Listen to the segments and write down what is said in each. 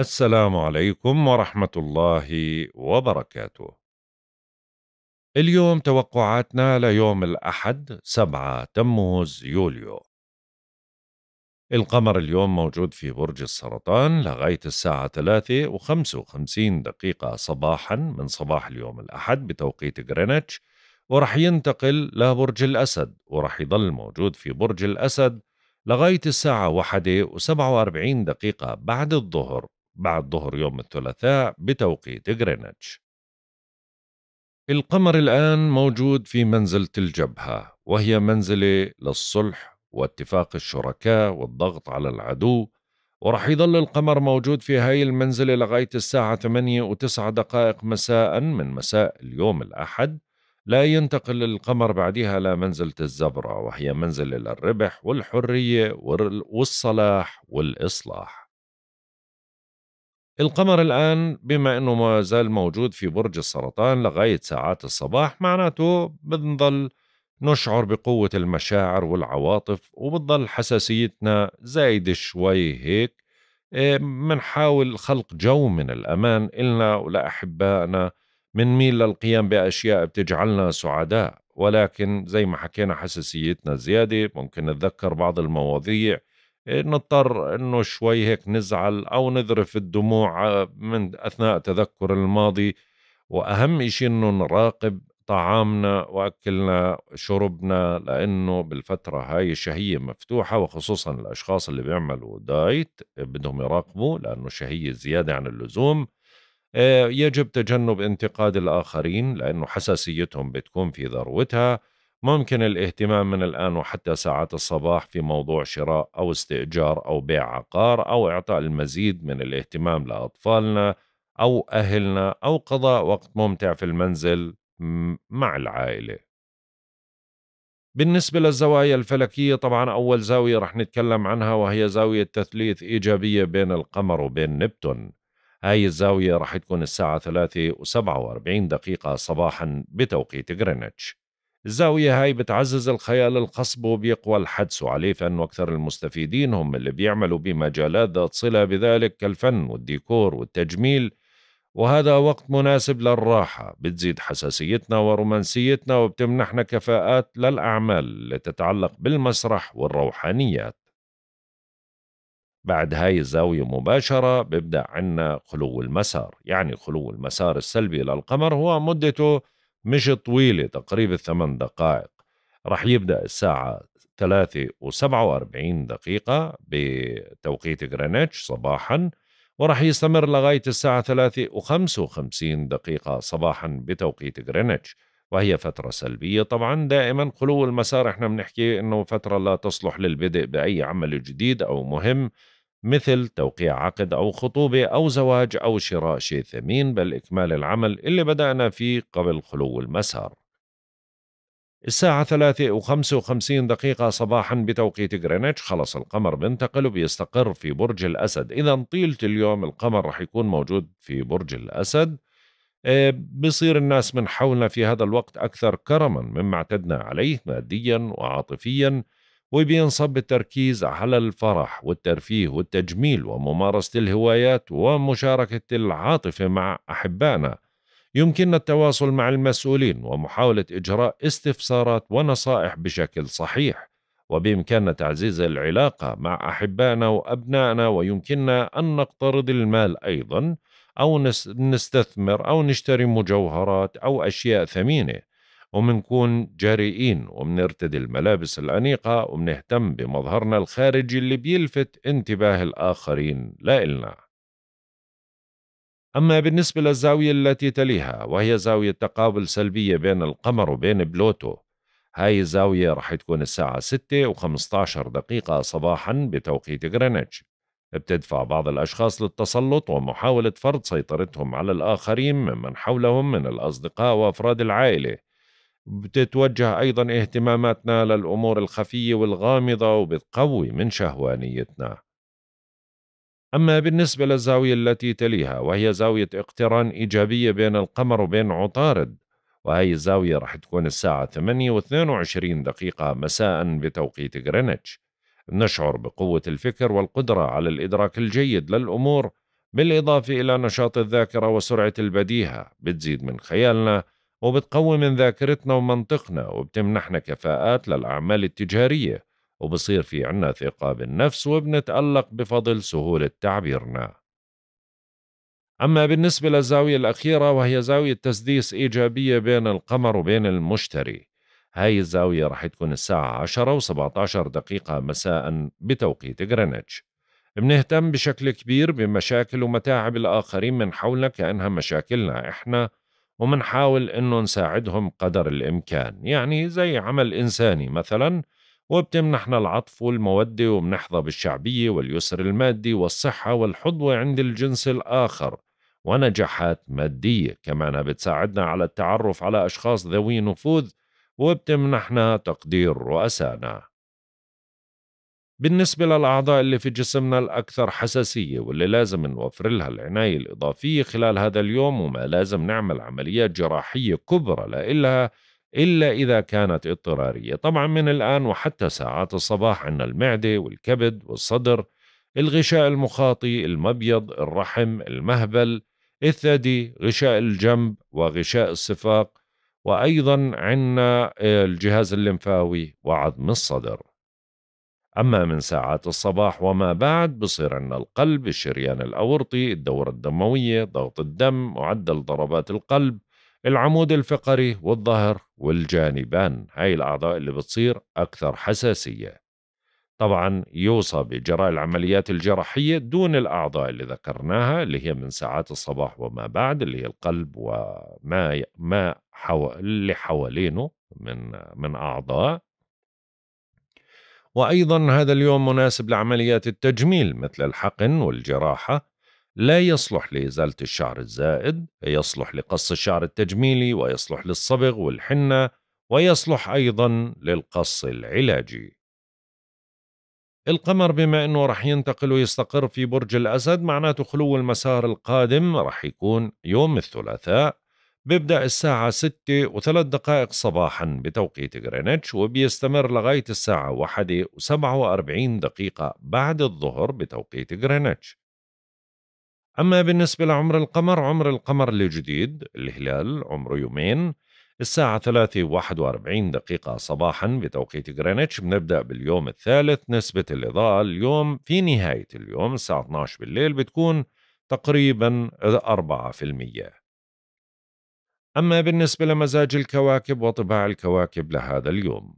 السلام عليكم ورحمة الله وبركاته. اليوم توقعاتنا ليوم الأحد 7 تموز يوليو. القمر اليوم موجود في برج السرطان لغاية الساعة 3 و55 دقيقة صباحا من صباح اليوم الأحد بتوقيت غرينتش ورح ينتقل لبرج الأسد ورح يضل موجود في برج الأسد لغاية الساعة 1 و47 دقيقة بعد الظهر بعد ظهر يوم الثلاثاء بتوقيت غرينتش القمر الآن موجود في منزلة الجبهة وهي منزلة للصلح واتفاق الشركاء والضغط على العدو ورح يظل القمر موجود في هاي المنزلة لغاية الساعة 8 و دقائق مساء من مساء اليوم الأحد لا ينتقل القمر بعدها لمنزلة الزبرة وهي منزلة للربح والحرية والصلاح والإصلاح القمر الآن بما أنه ما زال موجود في برج السرطان لغاية ساعات الصباح معناته بنضل نشعر بقوة المشاعر والعواطف وبتضل حساسيتنا زايدة شوي هيك إيه، منحاول خلق جو من الأمان إلنا ولأحبائنا ميل للقيام بأشياء بتجعلنا سعداء ولكن زي ما حكينا حساسيتنا زيادة ممكن نتذكر بعض المواضيع نضطر انه شوي هيك نزعل او نذرف الدموع آه، من اثناء تذكر الماضي واهم شيء انه نراقب طعامنا واكلنا شربنا لانه بالفتره هاي الشهيه مفتوحه وخصوصا الاشخاص اللي بيعملوا دايت بدهم يراقبوا لانه شهيه زياده عن اللزوم آه، يجب تجنب انتقاد الاخرين لانه حساسيتهم بتكون في ذروتها ممكن الاهتمام من الآن وحتى ساعات الصباح في موضوع شراء أو استئجار أو بيع عقار أو إعطاء المزيد من الاهتمام لأطفالنا أو أهلنا أو قضاء وقت ممتع في المنزل مع العائلة. بالنسبة للزوايا الفلكية طبعا أول زاوية رح نتكلم عنها وهي زاوية تثليث إيجابية بين القمر وبين نبتون هاي الزاوية رح تكون الساعة 3 و47 دقيقة صباحا بتوقيت غرينتش الزاوية هاي بتعزز الخيال القصب وبيقوى الحدس عليه فإنه أكثر المستفيدين هم اللي بيعملوا بمجالات ذات صلة بذلك كالفن والديكور والتجميل وهذا وقت مناسب للراحة بتزيد حساسيتنا ورومانسيتنا وبتمنحنا كفاءات للأعمال اللي تتعلق بالمسرح والروحانيات بعد هاي الزاوية مباشرة ببدأ عنا خلو المسار يعني خلو المسار السلبي للقمر هو مدته مش طويلة تقريبا ثمان دقائق رح يبدأ الساعة ثلاثة وسبعة وأربعين دقيقة بتوقيت غرينتش صباحا ورح يستمر لغاية الساعة ثلاثة وخمس وخمسين دقيقة صباحا بتوقيت غرينتش وهي فترة سلبية طبعا دائما خلو المسار احنا بنحكي انه فترة لا تصلح للبدء بأي عمل جديد أو مهم مثل توقيع عقد أو خطوبة أو زواج أو شراء شيء ثمين بل إكمال العمل اللي بدأنا فيه قبل خلو المسار الساعة ثلاثة وخمسة وخمسين دقيقة صباحا بتوقيت غرينتش خلص القمر بينتقل وبيستقر في برج الأسد إذا طيلة اليوم القمر رح يكون موجود في برج الأسد آه، بصير الناس من حولنا في هذا الوقت أكثر كرما مما اعتدنا عليه ماديا وعاطفيا وبينصب التركيز على الفرح والترفيه والتجميل وممارسة الهوايات ومشاركة العاطفة مع أحبائنا يمكننا التواصل مع المسؤولين ومحاولة إجراء استفسارات ونصائح بشكل صحيح وبإمكاننا تعزيز العلاقة مع أحبائنا وأبنائنا ويمكننا أن نقترض المال أيضا أو نستثمر أو نشتري مجوهرات أو أشياء ثمينة ومنكون جريئين ومنرتدي الملابس الأنيقة ومنهتم بمظهرنا الخارجي اللي بيلفت انتباه الآخرين لا إلنا أما بالنسبة للزاوية التي تليها وهي زاوية تقابل سلبية بين القمر وبين بلوتو هاي الزاوية رح تكون الساعة 6 و15 دقيقة صباحا بتوقيت غرينتش بتدفع بعض الأشخاص للتسلط ومحاولة فرض سيطرتهم على الآخرين ممن حولهم من الأصدقاء وأفراد العائلة بتتوجه أيضا اهتماماتنا للأمور الخفية والغامضة وبتقوي من شهوانيتنا أما بالنسبة للزاوية التي تليها وهي زاوية اقتران إيجابية بين القمر وبين عطارد وهي الزاوية رح تكون الساعة 8 و 22 دقيقة مساء بتوقيت غرينتش نشعر بقوة الفكر والقدرة على الإدراك الجيد للأمور بالإضافة إلى نشاط الذاكرة وسرعة البديهة بتزيد من خيالنا وبتقوي من ذاكرتنا ومنطقنا وبتمنحنا كفاءات للأعمال التجارية وبصير في عنا ثقة بالنفس وبنتألق بفضل سهولة تعبيرنا أما بالنسبة للزاوية الأخيرة وهي زاوية تسديس إيجابية بين القمر وبين المشتري هاي الزاوية رح تكون الساعة 10 و17 دقيقة مساء بتوقيت غرينتش بنهتم بشكل كبير بمشاكل ومتاعب الآخرين من حولنا كأنها مشاكلنا إحنا ومنحاول انه نساعدهم قدر الامكان يعني زي عمل انساني مثلا وبتمنحنا العطف والمودة وبنحظى بالشعبية واليسر المادي والصحة والحظوة عند الجنس الآخر ونجاحات مادية كمان بتساعدنا على التعرف على أشخاص ذوي نفوذ وبتمنحنا تقدير رؤسائنا بالنسبة للأعضاء اللي في جسمنا الأكثر حساسية واللي لازم نوفر لها العناية الإضافية خلال هذا اليوم وما لازم نعمل عمليات جراحية كبرى لإلها إلا إذا كانت اضطرارية طبعا من الآن وحتى ساعات الصباح عندنا المعدة والكبد والصدر الغشاء المخاطي المبيض الرحم المهبل الثدي غشاء الجنب وغشاء السفاق وأيضا عندنا آه، الجهاز الليمفاوي وعظم الصدر أما من ساعات الصباح وما بعد بصير عندنا القلب الشريان الأورطي الدورة الدموية ضغط الدم معدل ضربات القلب العمود الفقري والظهر والجانبان هاي الأعضاء اللي بتصير أكثر حساسية طبعا يوصى بإجراء العمليات الجراحية دون الأعضاء اللي ذكرناها اللي هي من ساعات الصباح وما بعد اللي هي القلب وما ما حو... اللي حوالينه من من أعضاء وأيضا هذا اليوم مناسب لعمليات التجميل مثل الحقن والجراحة لا يصلح لإزالة الشعر الزائد يصلح لقص الشعر التجميلي ويصلح للصبغ والحنة ويصلح أيضا للقص العلاجي القمر بما أنه رح ينتقل ويستقر في برج الأسد معناته خلو المسار القادم رح يكون يوم الثلاثاء بيبدأ الساعة 6 وثلاث دقائق صباحا بتوقيت غرينتش وبيستمر لغاية الساعة 1 و47 دقيقة بعد الظهر بتوقيت غرينتش أما بالنسبة لعمر القمر عمر القمر الجديد الهلال عمره يومين الساعة ثلاثة واحد وأربعين دقيقة صباحا بتوقيت غرينتش بنبدأ باليوم الثالث نسبة الإضاءة اليوم في نهاية اليوم الساعة 12 بالليل بتكون تقريبا أربعة في المئة أما بالنسبة لمزاج الكواكب وطباع الكواكب لهذا اليوم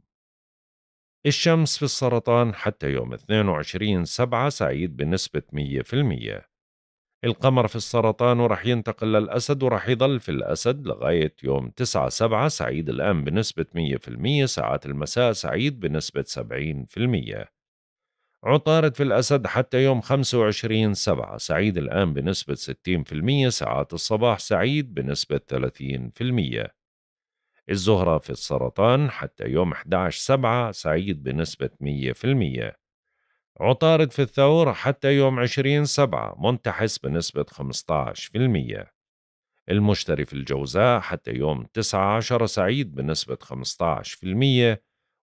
الشمس في السرطان حتى يوم 22 سبعة سعيد بنسبة 100% القمر في السرطان ورح ينتقل للأسد ورح يضل في الأسد لغاية يوم 9 سبعة سعيد الآن بنسبة 100% ساعات المساء سعيد بنسبة 70% عطارد في الأسد حتى يوم 25 سبعة سعيد الآن بنسبة 60% ساعات الصباح سعيد بنسبة 30% الزهرة في السرطان حتى يوم 11 سبعة سعيد بنسبة 100% عطارد في الثور حتى يوم 20 سبعة منتحس بنسبة 15% المشتري في الجوزاء حتى يوم 19 سعيد بنسبة 15%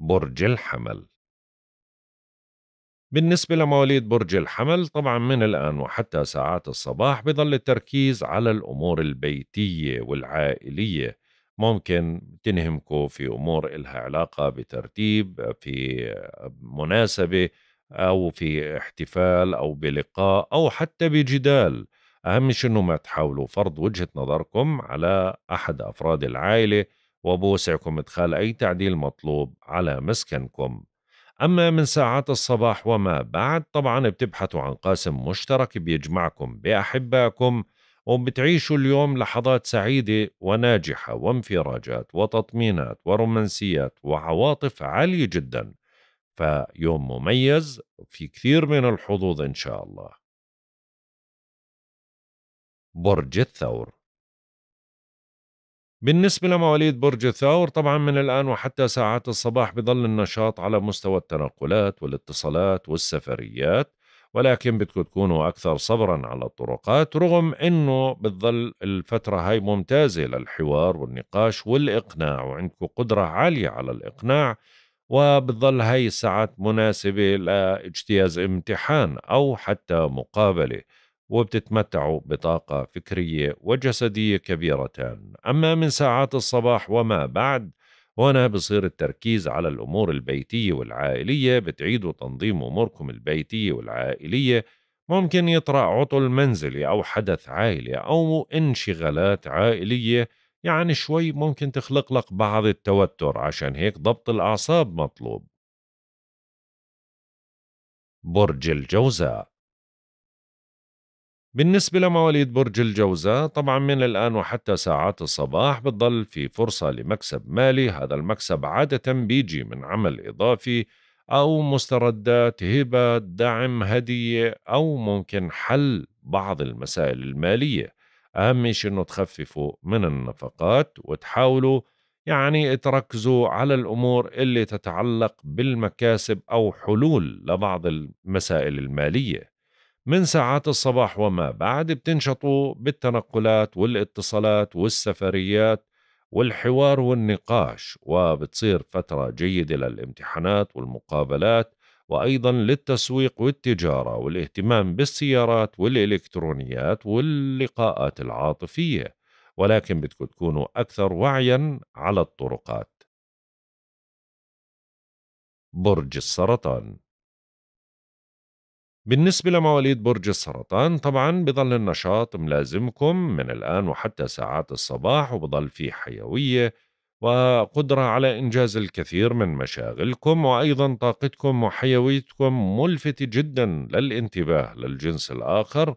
برج الحمل بالنسبة لمواليد برج الحمل طبعا من الآن وحتى ساعات الصباح بظل التركيز على الأمور البيتية والعائلية ممكن تنهمكوا في أمور إلها علاقة بترتيب في مناسبة أو في احتفال أو بلقاء أو حتى بجدال أهم شيء أنه ما تحاولوا فرض وجهة نظركم على أحد أفراد العائلة وبوسعكم إدخال أي تعديل مطلوب على مسكنكم أما من ساعات الصباح وما بعد طبعا بتبحثوا عن قاسم مشترك بيجمعكم بأحبائكم وبتعيشوا اليوم لحظات سعيدة وناجحة وانفراجات وتطمينات ورومانسيات وعواطف عالية جدا فيوم مميز في كثير من الحظوظ إن شاء الله برج الثور بالنسبة لمواليد برج الثور طبعا من الآن وحتى ساعات الصباح بظل النشاط على مستوى التنقلات والاتصالات والسفريات ولكن بدكم تكونوا أكثر صبرا على الطرقات رغم أنه بتظل الفترة هاي ممتازة للحوار والنقاش والإقناع وعندكم قدرة عالية على الإقناع وبتظل هاي الساعات مناسبة لاجتياز امتحان أو حتى مقابلة وبتتمتعوا بطاقة فكرية وجسدية كبيرة أما من ساعات الصباح وما بعد هنا بصير التركيز على الأمور البيتية والعائلية بتعيدوا تنظيم أموركم البيتية والعائلية ممكن يطرأ عطل منزلي أو حدث عائلي أو انشغالات عائلية يعني شوي ممكن تخلق لك بعض التوتر عشان هيك ضبط الأعصاب مطلوب برج الجوزاء بالنسبة لمواليد برج الجوزاء طبعا من الآن وحتى ساعات الصباح بتضل في فرصة لمكسب مالي هذا المكسب عادة بيجي من عمل إضافي أو مستردات هبة دعم هدية أو ممكن حل بعض المسائل المالية أهم شيء أنه تخففوا من النفقات وتحاولوا يعني تركزوا على الأمور اللي تتعلق بالمكاسب أو حلول لبعض المسائل المالية من ساعات الصباح وما بعد بتنشطوا بالتنقلات والاتصالات والسفريات والحوار والنقاش وبتصير فترة جيدة للامتحانات والمقابلات وأيضا للتسويق والتجارة والاهتمام بالسيارات والإلكترونيات واللقاءات العاطفية ولكن بدكم تكونوا أكثر وعيا على الطرقات برج السرطان بالنسبة لمواليد برج السرطان طبعا بضل النشاط ملازمكم من الآن وحتى ساعات الصباح وبضل في حيوية وقدرة على إنجاز الكثير من مشاغلكم وأيضا طاقتكم وحيويتكم ملفتة جدا للانتباه للجنس الآخر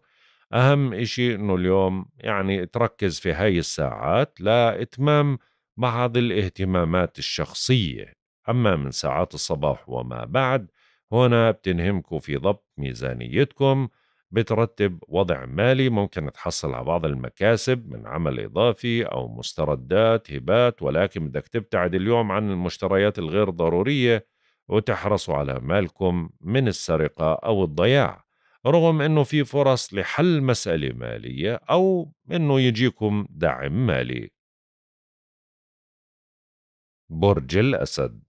أهم إشي أنه اليوم يعني تركز في هاي الساعات لإتمام بعض الاهتمامات الشخصية أما من ساعات الصباح وما بعد هنا بتنهمكم في ضبط ميزانيتكم بترتب وضع مالي ممكن تحصل على بعض المكاسب من عمل إضافي أو مستردات هبات ولكن بدك تبتعد اليوم عن المشتريات الغير ضرورية وتحرصوا على مالكم من السرقة أو الضياع رغم أنه في فرص لحل مسألة مالية أو أنه يجيكم دعم مالي برج الأسد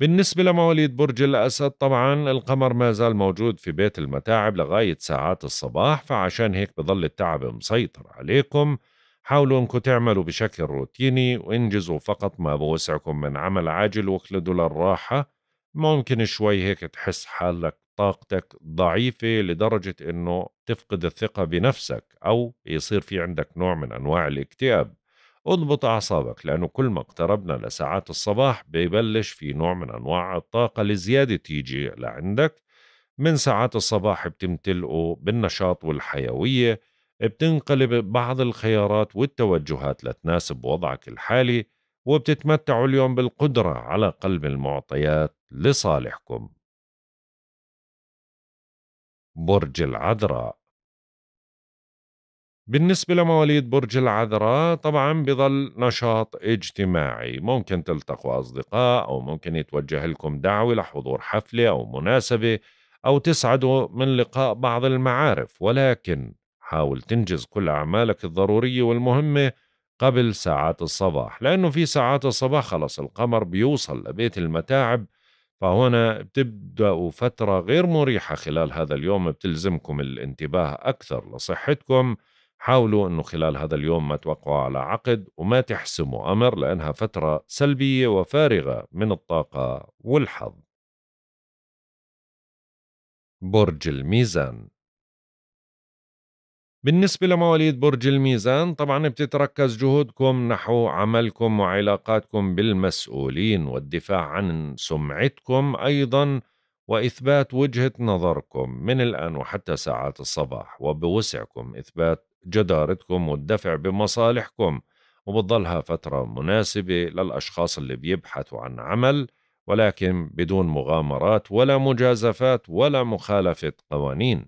بالنسبة لمواليد برج الأسد طبعا القمر ما زال موجود في بيت المتاعب لغاية ساعات الصباح فعشان هيك بضل التعب مسيطر عليكم حاولوا انكم تعملوا بشكل روتيني وانجزوا فقط ما بوسعكم من عمل عاجل واخلدوا للراحة ممكن شوي هيك تحس حالك طاقتك ضعيفة لدرجة انه تفقد الثقة بنفسك او يصير في عندك نوع من انواع الاكتئاب اضبط أعصابك لأنه كل ما اقتربنا لساعات الصباح بيبلش في نوع من أنواع الطاقة الزيادة تيجي لعندك من ساعات الصباح بتمتلئه بالنشاط والحيوية بتنقلب بعض الخيارات والتوجهات لتناسب وضعك الحالي وبتتمتعوا اليوم بالقدرة على قلب المعطيات لصالحكم برج العذراء بالنسبة لمواليد برج العذراء طبعا بظل نشاط اجتماعي ممكن تلتقوا أصدقاء أو ممكن يتوجه لكم دعوة لحضور حفلة أو مناسبة أو تسعدوا من لقاء بعض المعارف ولكن حاول تنجز كل أعمالك الضرورية والمهمة قبل ساعات الصباح لأنه في ساعات الصباح خلص القمر بيوصل لبيت المتاعب فهنا بتبدأوا فترة غير مريحة خلال هذا اليوم بتلزمكم الانتباه أكثر لصحتكم حاولوا أنه خلال هذا اليوم ما توقعوا على عقد وما تحسموا أمر لأنها فترة سلبية وفارغة من الطاقة والحظ برج الميزان بالنسبة لمواليد برج الميزان طبعا بتتركز جهودكم نحو عملكم وعلاقاتكم بالمسؤولين والدفاع عن سمعتكم أيضا وإثبات وجهة نظركم من الآن وحتى ساعات الصباح وبوسعكم إثبات جدارتكم والدفع بمصالحكم وبتضلها فترة مناسبة للأشخاص اللي بيبحثوا عن عمل ولكن بدون مغامرات ولا مجازفات ولا مخالفة قوانين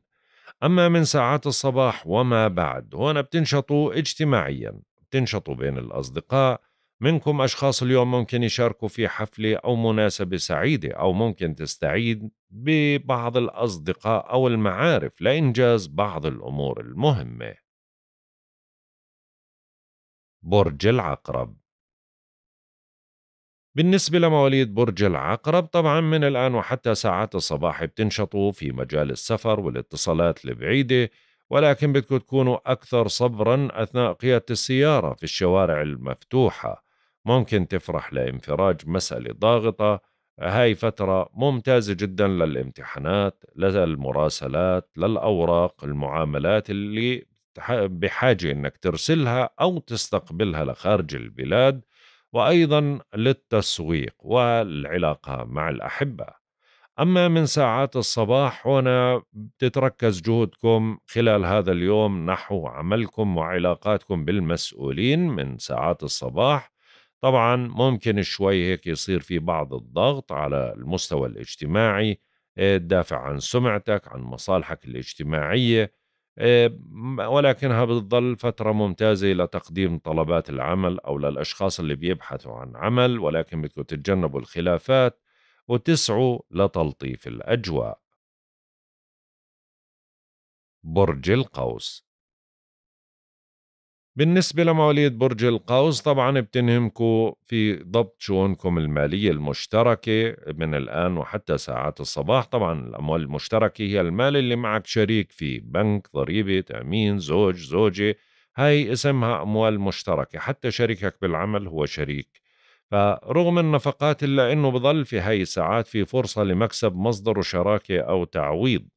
أما من ساعات الصباح وما بعد هنا بتنشطوا اجتماعيا بتنشطوا بين الأصدقاء منكم أشخاص اليوم ممكن يشاركوا في حفلة أو مناسبة سعيدة أو ممكن تستعيد ببعض الأصدقاء أو المعارف لإنجاز بعض الأمور المهمة برج العقرب بالنسبة لمواليد برج العقرب طبعا من الآن وحتى ساعات الصباح بتنشطوا في مجال السفر والاتصالات البعيدة ولكن بدكم تكونوا أكثر صبرا أثناء قيادة السيارة في الشوارع المفتوحة ممكن تفرح لانفراج مسألة ضاغطة هاي فترة ممتازة جدا للامتحانات للمراسلات للأوراق المعاملات اللي بحاجة أنك ترسلها أو تستقبلها لخارج البلاد وأيضا للتسويق والعلاقة مع الأحبة أما من ساعات الصباح هنا بتتركز جهودكم خلال هذا اليوم نحو عملكم وعلاقاتكم بالمسؤولين من ساعات الصباح طبعا ممكن شوي هيك يصير في بعض الضغط على المستوى الاجتماعي إيه، تدافع عن سمعتك عن مصالحك الاجتماعية إيه، ولكنها بتظل فترة ممتازة لتقديم طلبات العمل أو للأشخاص اللي بيبحثوا عن عمل ولكن بدكم تتجنبوا الخلافات وتسعوا لتلطيف الأجواء برج القوس بالنسبة لمواليد برج القوس طبعا بتنهمكوا في ضبط شؤونكم المالية المشتركة من الآن وحتى ساعات الصباح طبعا الأموال المشتركة هي المال اللي معك شريك فيه بنك ضريبة تأمين زوج زوجة هاي اسمها أموال مشتركة حتى شريكك بالعمل هو شريك فرغم النفقات إلا أنه بضل في هاي الساعات في فرصة لمكسب مصدر شراكة أو تعويض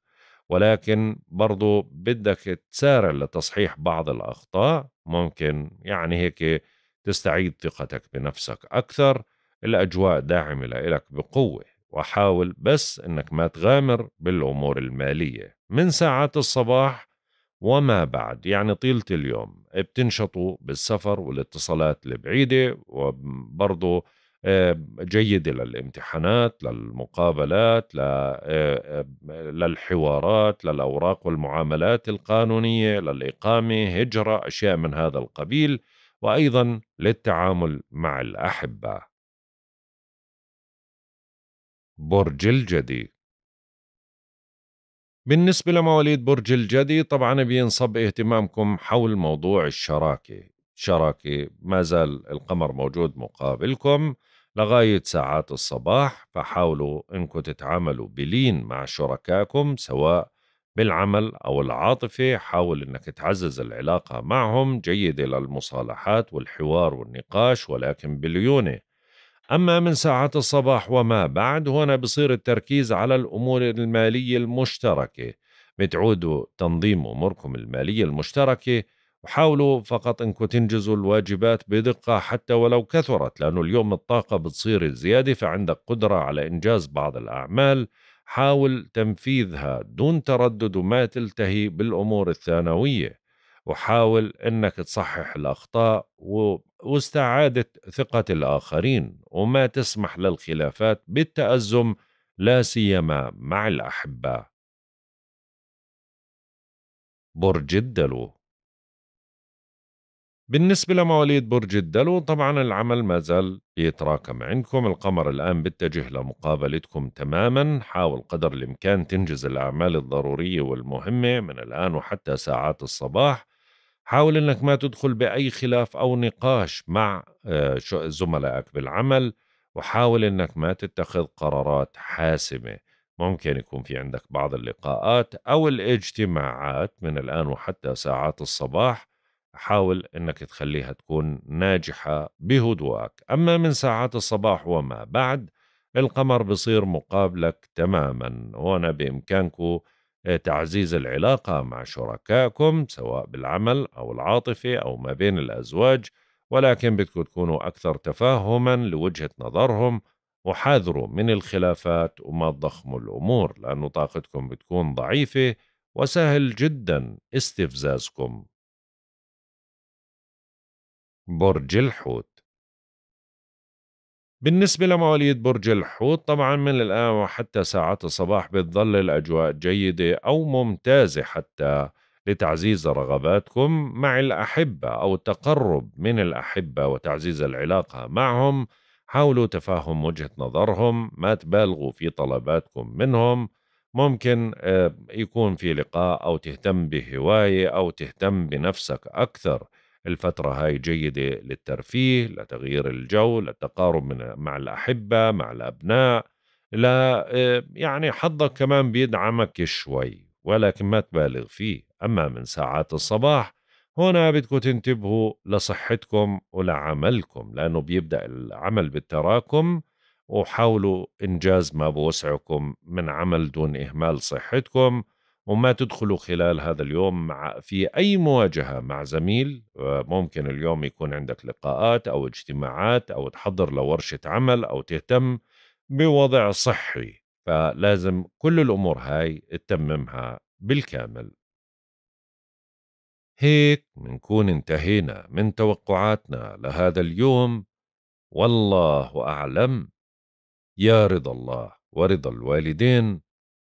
ولكن برضو بدك تسارع لتصحيح بعض الأخطاء ممكن يعني هيك تستعيد ثقتك بنفسك أكثر الأجواء داعمة لك بقوة وحاول بس إنك ما تغامر بالأمور المالية من ساعات الصباح وما بعد يعني طيلة اليوم بتنشطوا بالسفر والاتصالات البعيدة وبرضه آه، جيدة للامتحانات للمقابلات آه، آه، للحوارات للأوراق والمعاملات القانونية للإقامة هجرة أشياء من هذا القبيل وأيضا للتعامل مع الأحبة برج الجدي بالنسبة لمواليد برج الجدي طبعا بينصب اهتمامكم حول موضوع الشراكة شراكة ما زال القمر موجود مقابلكم لغاية ساعات الصباح فحاولوا انكم تتعاملوا بلين مع شركائكم سواء بالعمل أو العاطفة حاول أنك تعزز العلاقة معهم جيدة للمصالحات والحوار والنقاش ولكن بليونة أما من ساعات الصباح وما بعد هنا بصير التركيز على الأمور المالية المشتركة بتعودوا تنظيم أموركم المالية المشتركة وحاولوا فقط انكم تنجزوا الواجبات بدقة حتى ولو كثرت لأنه اليوم الطاقة بتصير الزيادة فعندك قدرة على إنجاز بعض الأعمال حاول تنفيذها دون تردد وما تلتهي بالأمور الثانوية وحاول أنك تصحح الأخطاء واستعادة ثقة الآخرين وما تسمح للخلافات بالتأزم لا سيما مع الأحبة برج الدلو بالنسبة لمواليد برج الدلو طبعا العمل ما زال يتراكم عندكم القمر الآن بيتجه لمقابلتكم تماما حاول قدر الإمكان تنجز الأعمال الضرورية والمهمة من الآن وحتى ساعات الصباح حاول أنك ما تدخل بأي خلاف أو نقاش مع آه، زملائك بالعمل وحاول أنك ما تتخذ قرارات حاسمة ممكن يكون في عندك بعض اللقاءات أو الاجتماعات من الآن وحتى ساعات الصباح حاول انك تخليها تكون ناجحه بهدوءك اما من ساعات الصباح وما بعد القمر بصير مقابلك تماما هون بامكانكم آه، تعزيز العلاقه مع شركائكم سواء بالعمل او العاطفه او ما بين الازواج ولكن بدكم تكونوا اكثر تفاهما لوجهه نظرهم وحاذروا من الخلافات وما تضخموا الامور لانه طاقتكم بتكون ضعيفه وسهل جدا استفزازكم برج الحوت بالنسبة لمواليد برج الحوت طبعا من الآن وحتى ساعات الصباح بتظل الأجواء جيدة أو ممتازة حتى لتعزيز رغباتكم مع الأحبة أو التقرب من الأحبة وتعزيز العلاقة معهم حاولوا تفهم وجهة نظرهم ما تبالغوا في طلباتكم منهم ممكن آه، يكون في لقاء أو تهتم بهواية أو تهتم بنفسك أكثر الفترة هاي جيدة للترفيه لتغيير الجو للتقارب من مع الأحبة مع الأبناء لا آه، يعني حظك كمان بيدعمك شوي ولكن ما تبالغ فيه أما من ساعات الصباح هنا بدكم تنتبهوا لصحتكم ولعملكم لأنه بيبدأ العمل بالتراكم وحاولوا إنجاز ما بوسعكم من عمل دون إهمال صحتكم وما تدخلوا خلال هذا اليوم مع في أي مواجهة مع زميل آه، ممكن اليوم يكون عندك لقاءات أو اجتماعات أو تحضر لورشة عمل أو تهتم بوضع صحي فلازم كل الأمور هاي تتممها بالكامل هيك منكون انتهينا من توقعاتنا لهذا اليوم والله أعلم يا رضا الله ورضا الوالدين